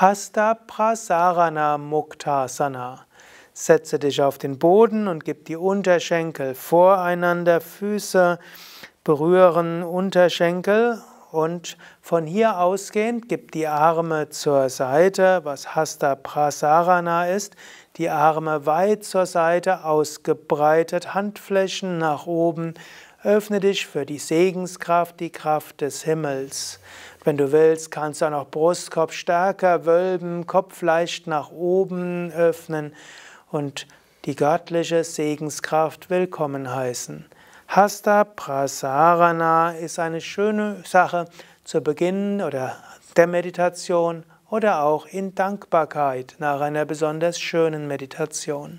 Hasta Prasarana Muktasana. Setze dich auf den Boden und gib die Unterschenkel voreinander, Füße berühren Unterschenkel und von hier ausgehend gib die Arme zur Seite, was Hasta Prasarana ist, die Arme weit zur Seite, ausgebreitet, Handflächen nach oben Öffne dich für die Segenskraft, die Kraft des Himmels. Wenn du willst, kannst du auch noch Brustkopf stärker wölben, Kopf leicht nach oben öffnen und die göttliche Segenskraft willkommen heißen. Hasta Prasarana ist eine schöne Sache zu Beginn oder der Meditation oder auch in Dankbarkeit nach einer besonders schönen Meditation.